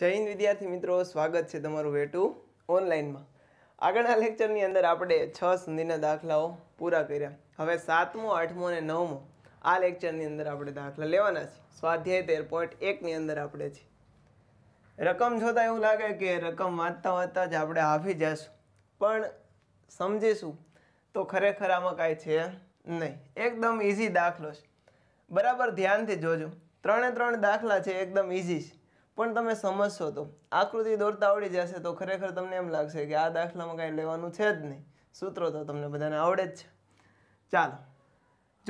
જય હિન્દ વિદ્યાર્થી મિત્રો સ્વાગત છે તમારું વેટુ ઓનલાઈનમાં આગળના લેક્ચરની અંદર આપણે છ સંધિના દાખલાઓ પૂરા કર્યા હવે સાતમો આઠમો અને નવમો આ લેક્ચરની અંદર આપણે દાખલા લેવાના છે સ્વાધ્યાય તેર પોઈન્ટ એકની અંદર આપણે છે રકમ જોતાં એવું લાગે કે રકમ વાંચતા વાંચતા જ આપણે હાફી જશું પણ સમજીશું તો ખરેખર આમાં કાંઈ છે નહીં એકદમ ઇઝી દાખલો છે બરાબર ધ્યાનથી જોજો ત્રણે ત્રણ દાખલા છે એકદમ ઇઝી છે પણ તમે સમજશો તો આકૃતિ દોરતા આવડી જશે તો ખરેખર તમને એમ લાગશે કે આ દાખલામાં કાંઈ લેવાનું છે જ નહીં સૂત્રો તો તમને બધાને આવડે જ છે ચાલો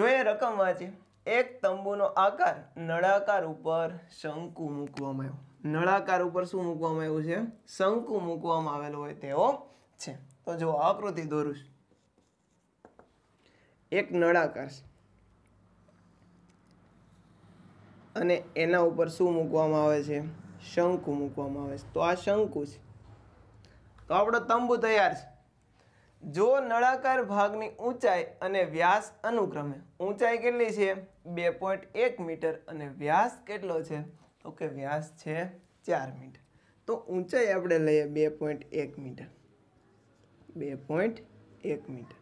જોઈએ રકમ વાંચી એક તંબુનો આકાર નળાકાર ઉપર શંકુ મૂકવામાં આવ્યો નળાકાર ઉપર શું મૂકવામાં આવ્યું છે શંકુ મૂકવામાં આવેલો હોય તેવો છે તો જો આકૃતિ દોરું છું એક નળાકાર છે અને એના ઉપર શું મૂકવામાં આવે છે શંકુ મૂકવામાં આવે છે તો આ શંકુ છે તો આપણો તંબુ તૈયાર છે જો નળાકાર ભાગની ઊંચાઈ અને વ્યાસ અનુક્રમે ઊંચાઈ કેટલી છે બે પોઈન્ટ એક મીટર અને વ્યાસ કેટલો છે તો કે વ્યાસ છે ચાર મીટર તો ઊંચાઈ આપણે લઈએ બે પોઈન્ટ એક મીટર બે પોઈન્ટ એક મીટર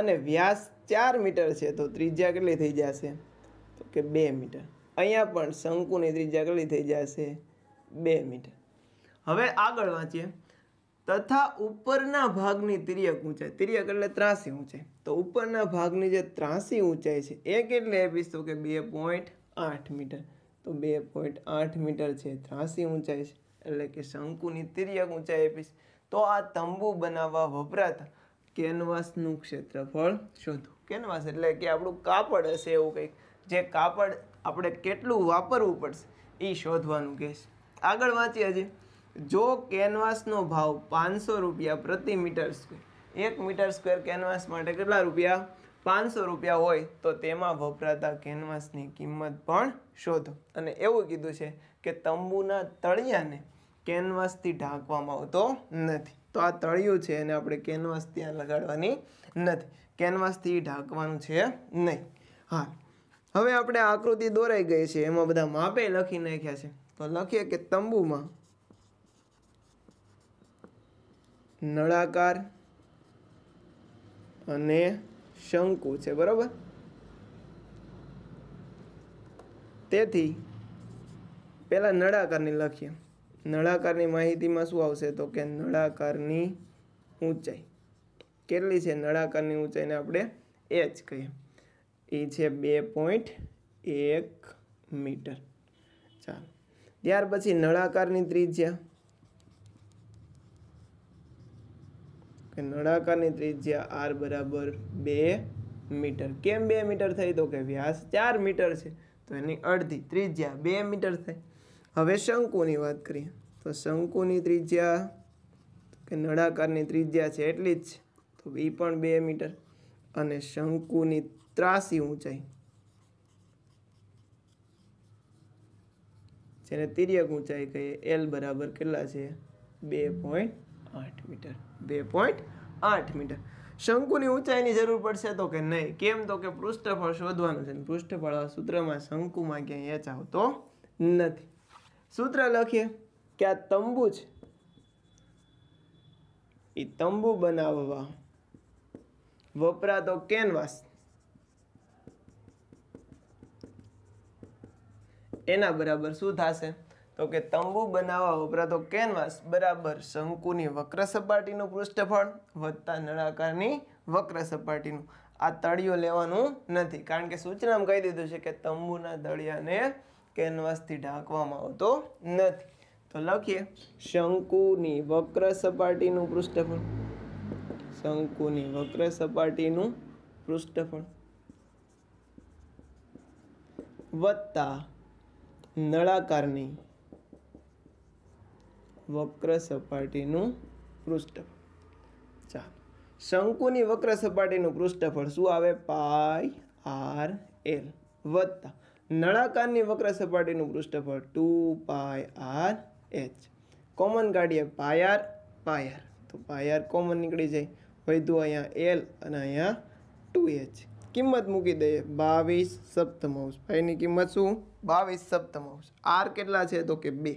અને વ્યાસ ચાર મીટર છે તો ત્રિજ્યા કેટલી થઈ જશે તો કે બે મીટર અહીંયા પણ શંકુની ત્રીજા કેટલી થઈ જશે બે મીટર હવે આગળ વાંચીએ તથા ઉપરના ભાગની તિર્યક ઊંચાઈ તિર્યક એટલે ત્રાસી ઊંચાઈ તો ઉપરના ભાગની જે ત્રાસી ઊંચાઈ છે એ કેટલી તો કે બે પોઈન્ટ આઠ મીટર તો બે પોઈન્ટ આઠ મીટર છે ત્રાસી ઊંચાઈ છે એટલે કે શંકુની તિર્યક ઊંચાઈ આપીશ તો આ તંબુ બનાવવા વપરાતા કેનવાસનું ક્ષેત્રફળ શોધો કેનવાસ એટલે કે આપણું કાપડ હશે એવું કંઈક જે કાપડ આપણે કેટલું વાપરવું પડશે એ શોધવાનું કહેશે આગળ વાંચીએ છીએ જો કેનવાસનો ભાવ પાંચસો રૂપિયા પ્રતિ મીટર સ્ક્વેર એક મીટર સ્ક્વેર કેનવાસ માટે કેટલા રૂપિયા પાંચસો રૂપિયા હોય તો તેમાં વપરાતા કેનવાસની કિંમત પણ શોધો અને એવું કીધું છે કે તંબુના તળિયાને કેનવાસથી ઢાંકવામાં આવતો નથી તો આ તળિયું છે એને આપણે કેનવાસ ત્યાં લગાડવાની નથી કેનવાસથી ઢાંકવાનું છે નહીં હા હવે આપણે આકૃતિ દોરાઈ ગઈ છે એમાં બધા માપે લખી નાખ્યા છે તો લખીએ કે તંબુમાં નળાકાર અને શંકુ છે બરાબર તેથી પેલા નળાકારની લખીએ નળાકારની માહિતીમાં શું આવશે તો કે નળાકારની ઊંચાઈ કેટલી છે નળાકારની ઊંચાઈને આપણે એચ કહીએ એ છે બે પોઈન્ટ એક મીટર ચાલો ત્યાર પછી નળાકારની ત્રિજ્યા કે નળાકારની ત્રિજ્યા આર બરાબર બે મીટર કેમ બે મીટર થઈ તો કે વ્યાસ ચાર મીટર છે તો એની અડધી ત્રિજ્યા બે મીટર થઈ હવે શંકુની વાત કરીએ તો શંકુની ત્રિજ્યા કે નળાકારની ત્રિજ્યા છે એટલી જ છે તો એ પણ બે મીટર અને શંકુની ત્રાસી ઊંચાઈ જેને તિર્યક ઊંચાઈ કહીએ એલ બરાબર કેટલા છે બે પોઈન્ટ આઠ મીટર બે પોઈન્ટ આઠ મીટર શંકુની ઊંચાઈની જરૂર પડશે તો કે નહીં કેમ તો કે પૃષ્ઠફળ શોધવાનું છે પૃષ્ઠફળ સૂત્રમાં શંકુમાં ક્યાંય એચ આવતો નથી સૂત્ર લખીએ કે આ તંબુ છે એ તંબુ બનાવવા વપરાતો કેનવાસ એના બરાબર શું થશે તો કે તંબુ બનાવવા વપરાતો કેનવાસ બરાબર શંકુની વક્ર સપાટીનું પૃષ્ઠફળ વત્તા નળાકારની વક્ર સપાટીનું આ તળિયો લેવાનું નથી કારણ કે સૂચનામ કહી દીધું છે કે તંબુના દળિયાને કેનવાસથી ઢાંકવામાં આવતો નથી તો લખીએ શંકુની વક્ર સપાટીનું પૃષ્ઠફળ શંકુની વક્ર સપાટીનું પૃષ્ઠફળ વત્તા નળાકારની વક્ર સપાટીનું પૃષ્ઠ ચાલો શંકુની વક્ર સપાટીનું પૃષ્ઠફળ શું આવે પાય આર એલ વત્તા નળાકારની વક્ર સપાટીનું પૃષ્ઠફળ two pi R H common કાઢીએ પાયાર પાયાર તો પાયાર કોમન નીકળી જાય વધુ અહીંયા એલ અને અહીંયા ટુ એચ કિંમત મૂકી દઈએ બાવીસ સપ્તમાંશ ભાઈની કિંમત શું બાવીસ સપ્તમાંશ આર કેટલા છે તો કે બે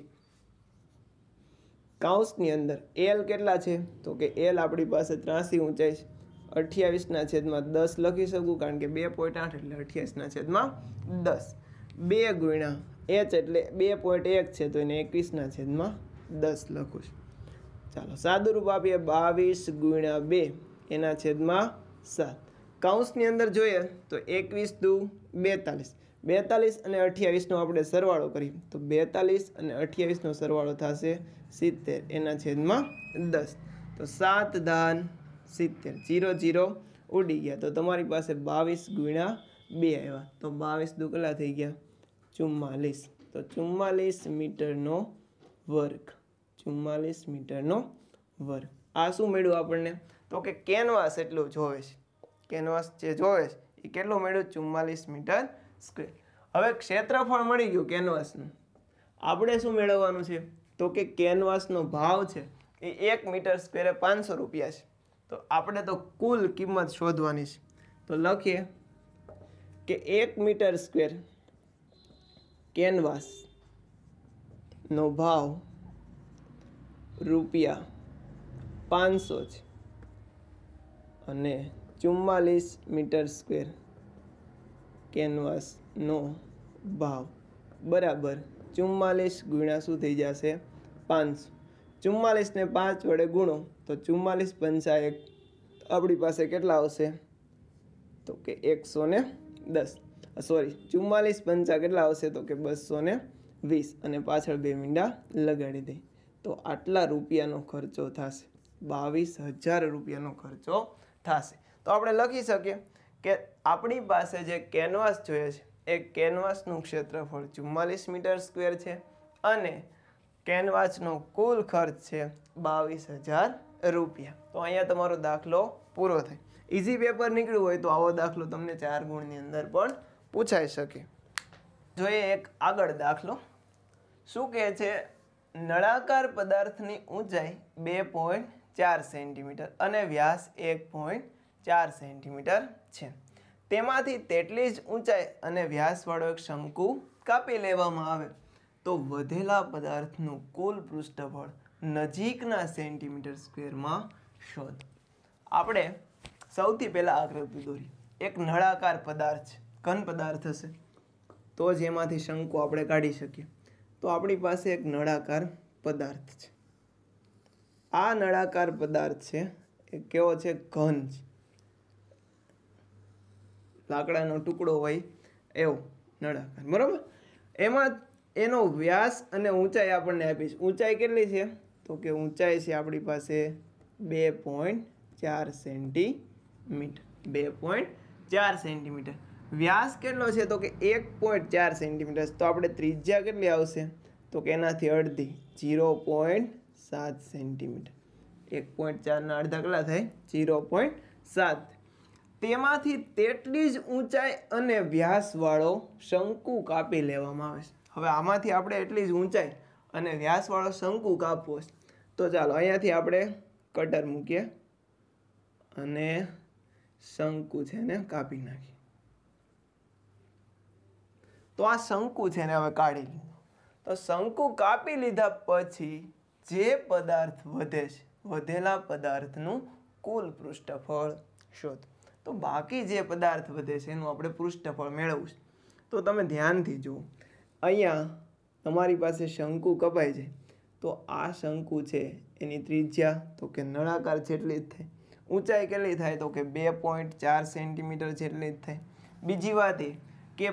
કાઉન્સની અંદર એલ કેટલા છે તો કે એલ આપણી પાસે ત્રાસી ઊંચાઈ છે અઠ્યાવીસના છેદમાં દસ લખી શકું કારણ કે બે પોઈન્ટ આઠ એટલે અઠ્યાવીસના છેદમાં દસ બે ગુણ્યા એચ એટલે બે પોઈન્ટ એક છે તો એને એકવીસના છેદમાં દસ લખું છું ચાલો સાદું આપીએ બાવીસ ગુણ્યા બે એના છેદમાં સાત કૌંસની અંદર જોઈએ તો એકવીસ દુ બેતાલીસ બેતાલીસ અને અઠ્યાવીસનો આપણે સરવાળો કરીએ તો બેતાલીસ અને અઠ્યાવીસનો સરવાળો થશે સિત્તેર એના છેદમાં દસ તો સાત ધાન સિત્તેર જીરો જીરો ઉડી ગયા તો તમારી પાસે બાવીસ ગુણ્યા બે આવ્યા તો બાવીસ દુકલા થઈ ગયા ચુમ્માલીસ તો ચુમ્માલીસ મીટરનો વર્ગ ચુમ્માલીસ મીટરનો વર્ગ આ શું મેળવ્યું આપણને તો કે કેનવાસ એટલું જોવે છે કેનવાસ જે જોવે છે એ કેટલું મેળવ્યું ચુમ્માલીસ મીટર સ્ક્વેર હવે ક્ષેત્રફળ મળી ગયું કેનવાસનું આપણે શું મેળવવાનું છે તો કે કેનવાસનો ભાવ છે એ એક મીટર સ્ક્વેરે પાંચસો રૂપિયા છે તો આપણે તો કુલ કિંમત શોધવાની છે તો લખીએ કે એક મીટર સ્ક્વેર કેનવાસનો ભાવ રૂપિયા પાંચસો છે અને ચુમ્માલીસ મીટર સ્ક્વેર કેનવાસનો ભાવ બરાબર ચુમ્માલીસ ગુણ્યા શું થઈ જશે પાંચસો ચુમ્માલીસને પાંચ વડે ગુણો તો ચુમ્માલીસ પંચા એક આપણી પાસે કેટલા આવશે તો કે એકસો ને દસ સોરી ચુમ્માલીસ પંચા કેટલા આવશે તો કે બસો ને વીસ અને પાછળ બે મીંડા લગાડી દઈ તો આટલા રૂપિયાનો ખર્ચો થશે બાવીસ હજાર રૂપિયાનો ખર્ચો થશે તો આપણે લખી શકીએ કે આપણી પાસે જે કેનવાસ જોઈએ છે એ કેનવાસનું ક્ષેત્રફળ ચુમ્માલીસ મીટર સ્ક્વેર છે અને કેનવાસનો કુલ ખર્ચ છે બાવીસ હજાર રૂપિયા તો અહીંયા તમારો દાખલો પૂરો થાય ઇઝી પેપર નીકળ્યું હોય તો આવો દાખલો તમને ચાર ગુણની અંદર પણ પૂછાઈ શકે જોઈએ એક આગળ દાખલો શું કહે છે નળાકાર પદાર્થની ઊંચાઈ બે પોઈન્ટ ચાર સેન્ટીમીટર અને વ્યાસ એક પોઈન્ટ ચાર સેન્ટીમીટર છે તેમાંથી તેટલી જ ઊંચાઈ અને વ્યાસવાળો એક શંકુ કાપી લેવામાં આવે તો વધેલા પદાર્થનું કુલ પૃષ્ઠફળ નજીકના સેન્ટીમીટર સ્ક્વેરમાં શોધ આપણે સૌથી પહેલાં આકૃતિ દોરી એક નળાકાર પદાર્થ છે ઘન પદાર્થ હશે તો જ એમાંથી શંકુ આપણે કાઢી શકીએ તો આપણી પાસે એક નળાકાર પદાર્થ છે આ નળાકાર પદાર્થ છે એ કેવો છે ઘન છે લાકડાનો ટુકડો હોય એવો નળાકાર બરાબર એમાં એનો વ્યાસ અને ઊંચાઈ આપણને આપીશ ઊંચાઈ કેટલી છે તો કે ઊંચાઈ છે આપણી પાસે બે પોઈન્ટ ચાર સેન્ટીમીટર બે પોઈન્ટ ચાર સેન્ટીમીટર વ્યાસ કેટલો છે તો કે એક પોઈન્ટ ચાર સેન્ટીમીટર તો આપણે ત્રિજ્યા કેટલી આવશે તો કે એનાથી અડધી જીરો પોઈન્ટ સાત સેન્ટીમીટર એક પોઈન્ટ ચારના અડધા કેટલા થાય જીરો પોઈન્ટ સાત તેમાંથી તેટલી જ ઊંચાઈ અને વ્યાસવાળો શંકુ કાપી લેવામાં આવે છે હવે આમાંથી આપણે એટલી જ ઊંચાઈ અને વ્યાસવાળો શંકુ કાપવો છે તો ચાલો અહીંયાથી આપણે કટર મૂકીએ અને શંકુ છે ને કાપી નાખીએ તો આ શંકુ છે ને હવે કાઢી લીધું તો શંકુ કાપી લીધા પછી જે પદાર્થ વધે છે વધેલા પદાર્થનું કુલ પૃષ્ઠફળ શોધો તો બાકી જે પદાર્થ વધે છે એનું આપણે પૃષ્ઠફળ મેળવવું છે તો તમે ધ્યાનથી જુઓ અહીંયા તમારી પાસે શંકુ કપાય છે તો આ શંકુ છે એની ત્રિજ્યા તો કે નળાકાર જેટલી જ થાય ઊંચાઈ કેટલી થાય તો કે બે પોઈન્ટ ચાર સેન્ટીમીટર જેટલી જ થાય બીજી વાત એ કે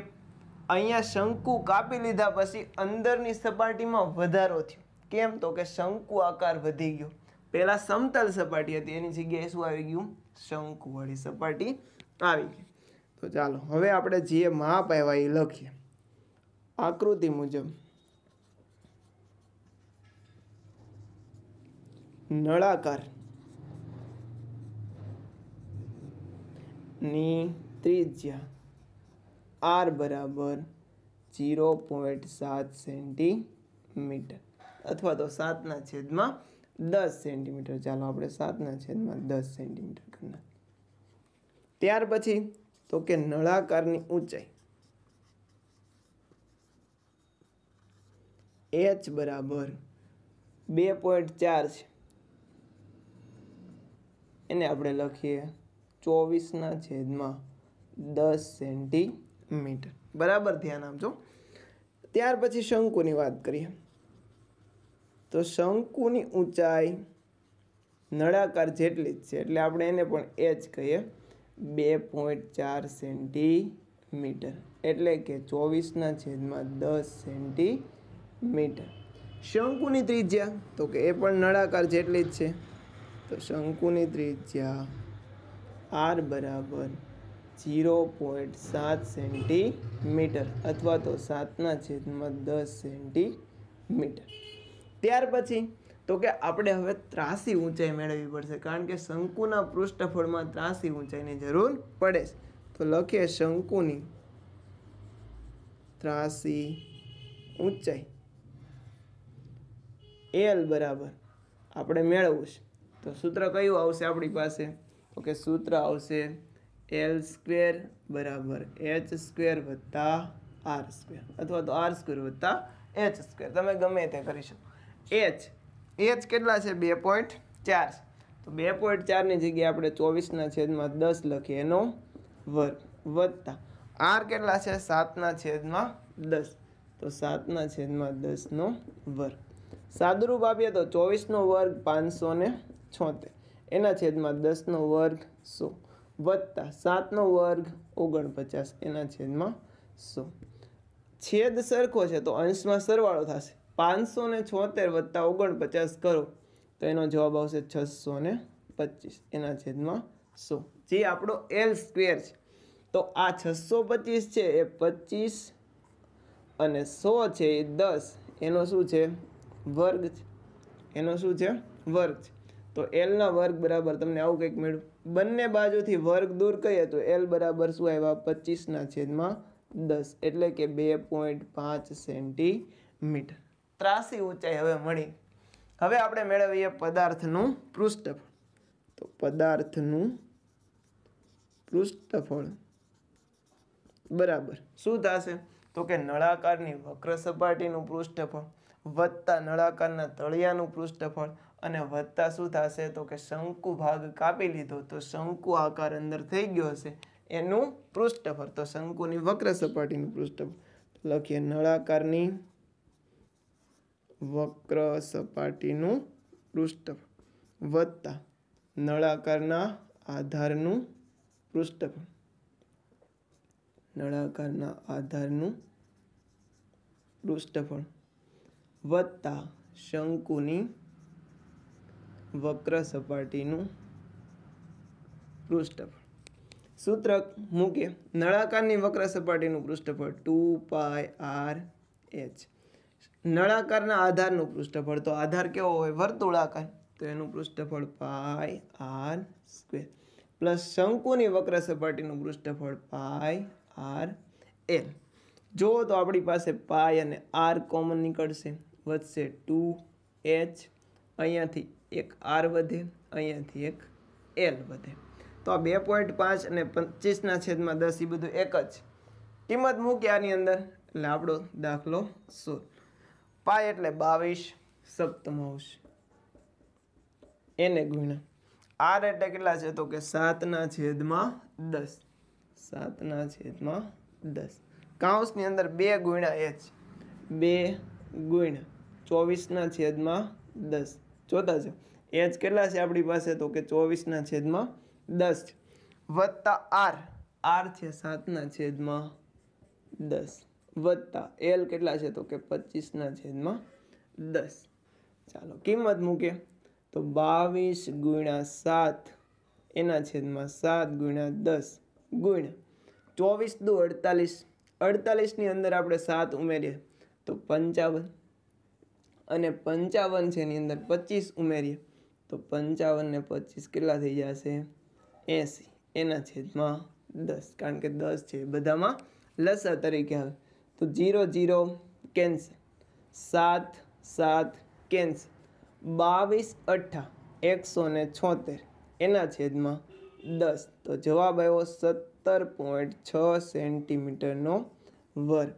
અહીંયા શંકુ કાપી લીધા પછી અંદરની સપાટીમાં વધારો થયો કેમ તો કે શંકુ આકાર વધી ગયો પહેલાં સમતલ સપાટી હતી એની જગ્યાએ શું આવી ગયું શંકુવાળી સપાટી આવી ગઈ તો ચાલો હવે આપણે જે માપ આવ્યા એ લખીએ આકૃતિ મુજબ નળાકાર ની ત્રિજ્યા આર બરાબર ઝીરો પોઈન્ટ સાત સેન્ટીમીટર અથવા તો સાતના છેદમાં દસ સેન્ટીમીટર ચાલો આપણે સાતના છેદમાં દસ સેન્ટીમીટર કરી ત્યાર પછી તો કે નળાકારની ઊંચાઈ એચ બરાબર બે પોઈન્ટ ચાર છે એને આપણે લખીએ ચોવીસના છેદમાં દસ સેન્ટીમીટર બરાબર ધ્યાન આપજો ત્યાર પછી શંકુની વાત કરીએ તો શંકુની ઊંચાઈ નળાકાર જેટલી જ છે એટલે આપણે એને પણ એ જ કહીએ બે પોઈન્ટ ચાર સેન્ટીમીટર એટલે કે ચોવીસના છેદમાં દસ સેન્ટીમીટર શંકુની ત્રિજ્યા તો કે એ પણ નળાકાર જેટલી જ છે તો શંકુની ત્રિજ્યા આર બરાબર ઝીરો પોઈન્ટ સાત સેન્ટીમીટર અથવા તો સાતના છેદમાં દસ સેન્ટીમીટર ત્યાર પછી તો કે આપણે હવે ત્રાસી ઊંચાઈ મેળવવી પડશે કારણ કે શંકુના પૃષ્ઠફળમાં ત્રાસી ઊંચાઈની જરૂર પડે છે તો લખીએ શંકુની ત્રાસી ઊંચાઈ એલ બરાબર આપણે મેળવવું છે તો સૂત્ર કયું આવશે આપણી પાસે તો કે સૂત્ર આવશે એલ સ્ક્વેર બરાબર એચ સ્ક્વેર વત્તા આર સ્ક્વેર અથવા તો આર સ્ક્વેર વત્તા એચ સ્ક્વેર તમે ગમે તે કરી શકો એચ એચ કેટલા છે બે પોઈન્ટ ચાર તો બે પોઈન્ટ ચારની જગ્યાએ આપણે ચોવીસના છેદમાં દસ લખીએ એનો વર્ગ વત્તા આર કેટલા છે સાતના છેદમાં દસ તો સાતના છેદમાં દસનો વર્ગ સાદુરૂપ આપીએ તો ચોવીસનો વર્ગ પાંચસો ને છોતેર એના છેદમાં દસનો વર્ગ સો વત્તા સાતનો વર્ગ ઓગણપચાસ એના છેદમાં સો છેદ સરખો છે તો અંશમાં સરવાળો થશે પાંચસો ને છોતેર વત્તા ઓગણપચાસ કરો તો એનો જવાબ આવશે છસો ને પચીસ એના છેદમાં સો જે આપણો એલ સ્ક્વેર છે તો આ છસો પચીસ છે એ પચીસ અને સો છે એ દસ એનો શું છે વર્ગ છે એનો શું છે વર્ગ છે તો એલના વર્ગ બરાબર તમને આવું કંઈક મળ્યું બંને બાજુથી વર્ગ દૂર કહીએ તો એલ બરાબર શું આવ્યા પચીસના છેદમાં દસ એટલે કે બે પોઈન્ટ પાંચ સેન્ટીમીટર ત્રાસી ઊંચાઈ હવે મળી હવે આપણે મેળવીએ પદાર્થનું પૃષ્ઠફળ તો પદાર્થનું પૃષ્ઠફળ બરાબર શું થશે તો કે નળાકારની વક્ર સપાટીનું પૃષ્ઠફળ વધતા નળાકારના તળિયાનું પૃષ્ઠફળ અને વધતા શું થશે તો કે શંકુ ભાગ કાપી લીધો તો શંકુ આકાર અંદર થઈ ગયો હશે એનું પૃષ્ઠફળ તો શંકુની વક્ર સપાટીનું પૃષ્ઠફળ લખીએ નળાકારની વક્ર સપાટીનું પૃષ્ઠફળ વત્તા નળાકારના આધારનું પૃષ્ઠફળ નળાકારના આધારનું પૃષ્ઠફળ વત્તા શંકુની વક્ર સપાટીનું પૃષ્ઠફળ સૂત્ર મૂકે નળાકારની વક્ર સપાટીનું પૃષ્ઠફળ ટુ પાય આર એચ નળાકારના આધારનું પૃષ્ઠફળ તો આધાર કેવો હોય વર્તુળાકાર તો એનું પૃષ્ઠફળ પાય આર સ્ક્વેર પ્લસ શંકુની વક્ર સપાટીનું પૃષ્ઠફળ પાય આર એલ જો તો આપણી પાસે પાય અને આર કોમન નીકળશે વધશે ટુ એચ અહીંયાથી એક આર વધે અહીંયાથી એક એલ વધે તો આ બે પોઈન્ટ પાંચ અને પચીસના છેદમાં દસ એ બધું એક જ કિંમત મૂકી આની અંદર એટલે આપણો દાખલો સોળ પાય એટલે બાવીસ સપ્તમાંશ એને ગુણ્યા આર એટલે કેટલા છે તો કે સાતના છેદમાં દસ સાતના છેદમાં દસ કાઉન્સની અંદર બે ગુણ્યા એચ બે ગુણ્યા ચોવીસના છેદમાં દસ જોતા છે એચ કેટલા છે આપણી પાસે તો કે ચોવીસના છેદમાં દસ વત્તા આર આર છે સાતના છેદમાં દસ વત્તા એલ કેટલા છે તો કે પચીસના છેદમાં દસ ચાલો કિંમત મૂકે તો બાવીસ ગુણ્યા સાત એના છેદમાં સાત ગુણ્યા દસ ગુણ્યા ચોવીસ દુ અડતાલીસ અડતાલીસની અંદર આપણે સાત ઉમેરીએ તો પંચાવન અને પંચાવન છે એની અંદર પચીસ ઉમેરીએ તો પંચાવન ને પચીસ કેટલા થઈ જશે એંસી એના છેદમાં દસ કારણ કે દસ છે બધામાં લસા તરીકે આવે તો જીરો જીરો કેન્સ સાત સાત કેન્સ બાવીસ અઠ્ઠા એકસો ને છોતેર એના છેદમાં દસ તો જવાબ આવ્યો સત્તર પોઈન્ટ છ સેન્ટીમીટરનો વર્ગ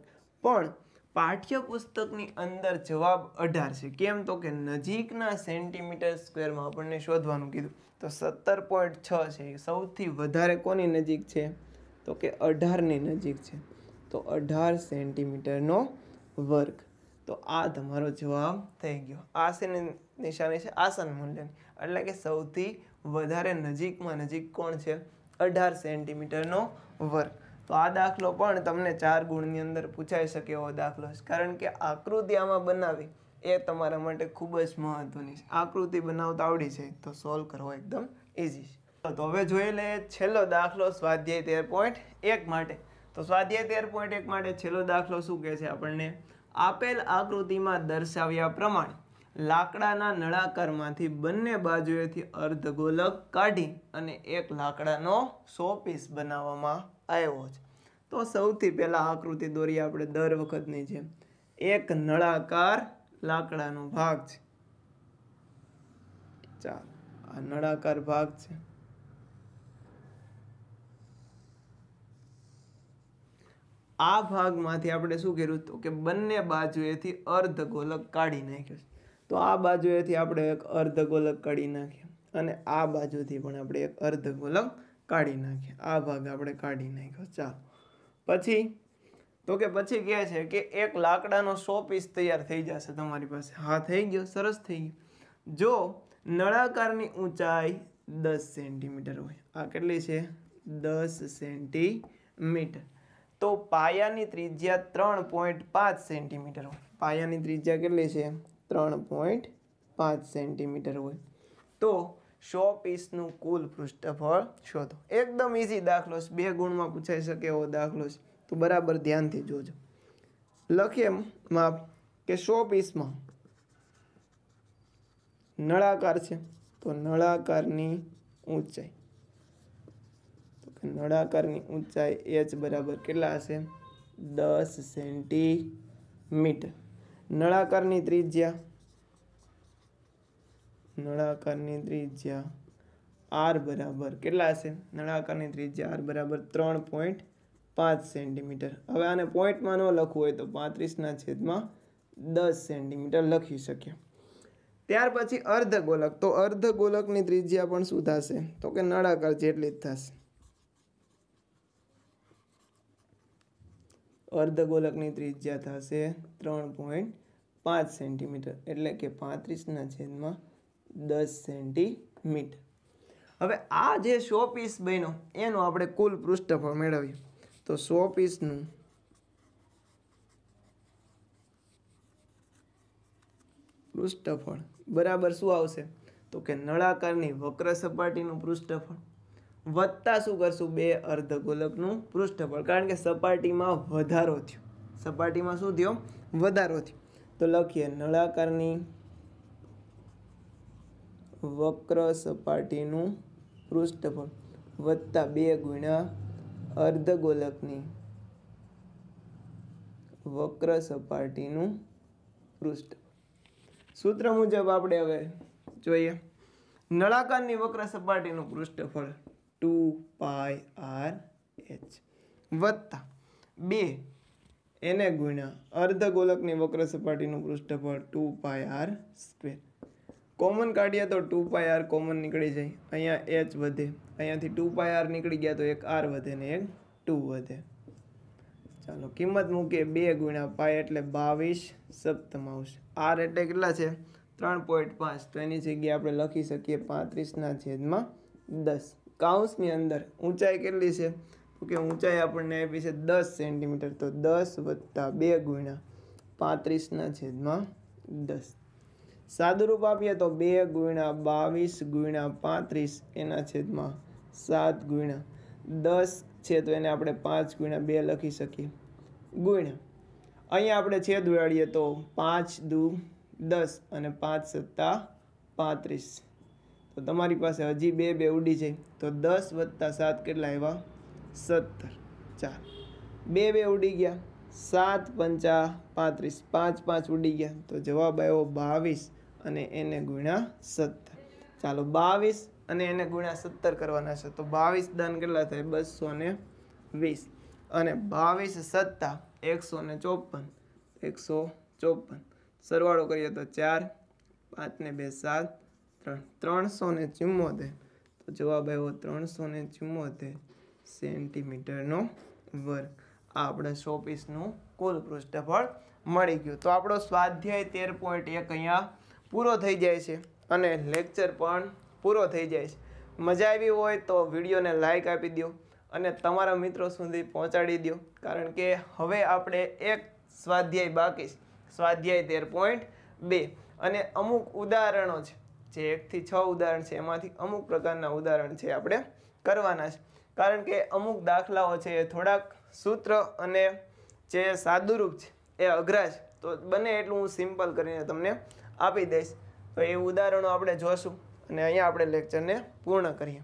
પણ પાઠ્યપુસ્તકની અંદર જવાબ અઢાર છે કેમ તો કે નજીકના સેન્ટીમીટર સ્ક્વેરમાં આપણને શોધવાનું કીધું તો સત્તર પોઈન્ટ છ છે સૌથી વધારે કોની નજીક છે તો કે અઢારની નજીક છે તો અઢાર સેન્ટીમીટરનો વર્ગ તો આ તમારો જવાબ થઈ ગયો આ નિશાની છે આસન મૂલ્યની એટલે કે સૌથી વધારે નજીકમાં નજીક કોણ છે અઢાર સેન્ટીમીટરનો વર્ગ તો આ દાખલો પણ તમને ચાર ગુણની અંદર પૂછાઈ શકે એવો દાખલો છે કારણ કે આકૃતિ આમાં બનાવી એ તમારા માટે ખૂબ જ મહત્વની છે આકૃતિ બનાવતા આવડી છે તો સોલ્વ કરવો એકદમ ઇઝી છે તો હવે જોઈ લઈએ છેલ્લો દાખલો સ્વાધ્યાય તેર પોઈન્ટ એક માટે તો સ્વાધ્યાય તેર પોઈન્ટ એક માટે છેલ્લો દાખલો શું કહે છે આપણને આપેલ આકૃતિમાં દર્શાવ્યા પ્રમાણે લાકડાના નળાકારમાંથી બંને બાજુએથી અર્ધગોલક કાઢી અને એક લાકડાનો સો પીસ બનાવવામાં આવ્યો છે તો સૌથી પહેલાં આકૃતિ દોરી આપણે દર વખતની જેમ એક નળાકાર લાકડાનો ભાગ છે ચાલો આ નળાકાર ભાગ છે આ ભાગમાંથી આપણે શું કર્યું તો કે બંને બાજુએથી અર્ધ ગોલક કાઢી નાખ્યો તો આ બાજુએથી આપણે એક અર્ધ ગોલક કાઢી નાખ્યો અને આ બાજુથી પણ આપણે એક અર્ધ ગોલક કાઢી નાખ્યો આ ભાગ આપણે કાઢી નાખ્યો ચાલો પછી તો કે પછી કહે છે કે એક લાકડાનો સો પીસ તૈયાર થઈ જશે તમારી પાસે હા થઈ ગયો સરસ થઈ ગયો જો નળાકારની ઊંચાઈ દસ સેન્ટીમીટર હોય આ કેટલી છે દસ સેન્ટીમીટર તો પાયાની ત્રિજ્યા ત્રણ પોઈન્ટ પાંચ સેન્ટીમીટર હોય પાયાની ત્રિજ્યા કેટલી છે ત્રણ પોઈન્ટ પાંચ સેન્ટીમીટર હોય તો સો પીસનું કુલ પૃષ્ઠફળ શોધો એકદમ ઇઝી દાખલો છે બે ગુણમાં પૂછાઈ શકે એવો દાખલો છે તો બરાબર ધ્યાનથી જોજો લખીએ માપ કે સો પીસમાં નળાકાર છે તો નળાકારની ઊંચાઈ નળાકારની ઊંચાઈ એચ બરાબર કેટલા હશે દસ સેન્ટીમીટર નળાકારની ત્રિજ્યા નળાકારની ત્રિજ્યા આર બરાબર કેટલા હશે નળાકારની ત્રિજ્યા આર બરાબર ત્રણ પોઈન્ટ પાંચ સેન્ટીમીટર હવે આને પોઈન્ટમાં ન લખવું હોય તો પાંત્રીસના છેદમાં દસ સેન્ટીમીટર લખી શકીએ ત્યાર પછી અર્ધગોલક તો અર્ધગોલકની ત્રિજ્યા પણ શું થશે તો કે નળાકાર જેટલી જ થશે અર્ધગોલકની ત્રિજ્યા થશે ત્રણ પોઈન્ટ પાંચ સેન્ટીમીટર એટલે કે પાંત્રીસના છેદમાં દસ સેન્ટીમીટર હવે આ જે સો પીસ બન્યો એનું આપણે કુલ પૃષ્ઠફળ મેળવીએ તો સો પીસનું પૃષ્ઠફળ બરાબર શું આવશે તો કે નળાકારની વક્ર સપાટીનું પૃષ્ઠફળ વધતા શું કરશું બે અર્ધગોલકનું પૃષ્ઠફળ કારણ કે સપાટીમાં વધારો થયો સપાટીમાં શું થયો વધારો થયો તો લખીએ નળાકારની વક્ર સપાટીનું પૃષ્ઠફળ વત્તા બે ગુણ્યા અર્ધગોલકની વક્ર સપાટીનું પૃષ્ઠ સૂત્ર મુજબ આપણે હવે જોઈએ નળાકારની વક્ર સપાટીનું પૃષ્ઠફળ ટુ પાય આર એચ વત્તા બે એને ગુણ્યા અર્ધગોલકની વક્ર સપાટીનું પૃષ્ઠફળ two pi R square common કાઢીએ તો ટુ પાય આર કોમન નીકળી જાય અહીંયા એચ વધે અહીંયાથી ટુ પાય આર નીકળી ગયા તો એક આર વધે ને એક ટુ વધે ચાલો કિંમત મૂકીએ બે ગુણ્યા પાય એટલે બાવીસ સપ્તમાંશ આર એટલે કેટલા છે ત્રણ પોઈન્ટ પાંચ તો એની જગ્યાએ આપણે લખી શકીએ પાંત્રીસના છેદમાં દસ કાઉન્સની અંદર ઊંચાઈ કેટલી છે તો કે ઊંચાઈ આપણને આપી છે દસ સેન્ટીમીટર તો દસ વત્તા બે ગુણ્યા પાંત્રીસના છેદમાં દસ સાદુરૂપ આપીએ તો બે ગુણ્યા બાવીસ ગુણ્યા પાંત્રીસ એના છેદમાં સાત ગુણ્યા દસ છે તો એને આપણે પાંચ ગુણ્યા બે લખી શકીએ ગુણ્યા અહીંયા આપણે છેદ ઉડાડીએ તો પાંચ દુ દસ અને પાંચ સત્તા પાંત્રીસ તો તમારી પાસે હજી બે બે ઉડી છે તો દસ વત્તા સાત કેટલા આવ્યા સત્તર ચાર બે બે ઉડી ગયા સાત પંચા પાંત્રીસ પાંચ પાંચ ઉડી ગયા તો જવાબ આવ્યો બાવીસ અને એને ગુણ્યા સત્તર ચાલો બાવીસ અને એને ગુણ્યા સત્તર કરવાના છે તો બાવીસ દાન કેટલા થાય બસો ને વીસ અને બાવીસ સત્તા એકસો ને ચોપન એકસો ચોપન સરવાળો કરીએ તો ચાર પાંચ ને બે સાત ત્રણ ત્રણસો ને ચુમ્મોતેર તો જવાબ આવ્યો ત્રણસો ને ચુમ્મોતેર સેન્ટીમીટરનો વર્ગ આ આપણે શોપીસનું કુલ પૃષ્ઠફળ મળી ગયું તો આપણો સ્વાધ્યાય તેર પોઈન્ટ એક અહીંયા પૂરો થઈ જાય છે અને લેક્ચર પણ પૂરો થઈ જાય છે મજા આવી હોય તો વિડીયોને લાઇક આપી દો અને તમારા મિત્રો સુધી પહોંચાડી દો કારણ કે હવે આપણે એક સ્વાધ્યાય બાકી સ્વાધ્યાય તેર પોઈન્ટ બે અને અમુક ઉદાહરણો છે જે એકથી છ ઉદાહરણ છે એમાંથી અમુક પ્રકારના ઉદાહરણ છે આપણે કરવાના છે કારણ કે અમુક દાખલાઓ છે એ થોડાક સૂત્ર અને જે સાદુરૂપ છે એ અઘરા છે તો બને એટલું હું સિમ્પલ કરીને તમને આપી દઈશ તો એ ઉદાહરણો આપણે જોશું અને અહીંયા આપણે લેક્ચરને પૂર્ણ કરીએ